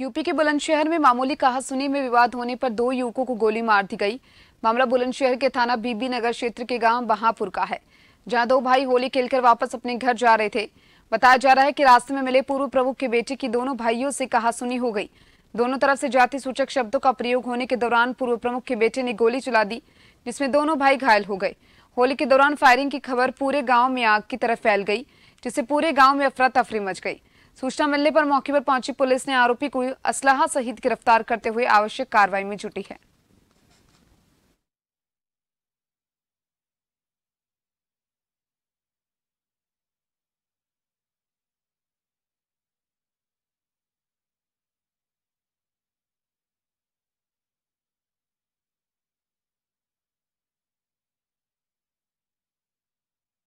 UP के बुलंदशहर में मामूली कहासुनी में विवाद होने पर दो युवकों को गोली मार दी गई मामला बुलंदशहर के थाना बीबी नगर क्षेत्र के गांव बहापुर का है जहां दो भाई होली खेलकर वापस अपने घर जा रहे थे बताया जा रहा है कि रास्ते में मिले पूर्व प्रमुख के बेटे की दोनों भाइयों से कहासुनी हो गई दोनों तरफ से जाति सूचक शब्दों का प्रयोग होने के दौरान पूर्व प्रमुख के बेटे ने गोली चला दी जिसमें दोनों भाई घायल हो गए होली के दौरान फायरिंग की खबर पूरे गाँव में आग की तरफ फैल गई जिससे पूरे गाँव में अफरा तफरी मच गई सूचना मिलने पर मौके पर पहुंची पुलिस ने आरोपी को असलाहा सहित गिरफ्तार करते हुए आवश्यक कार्रवाई में जुटी है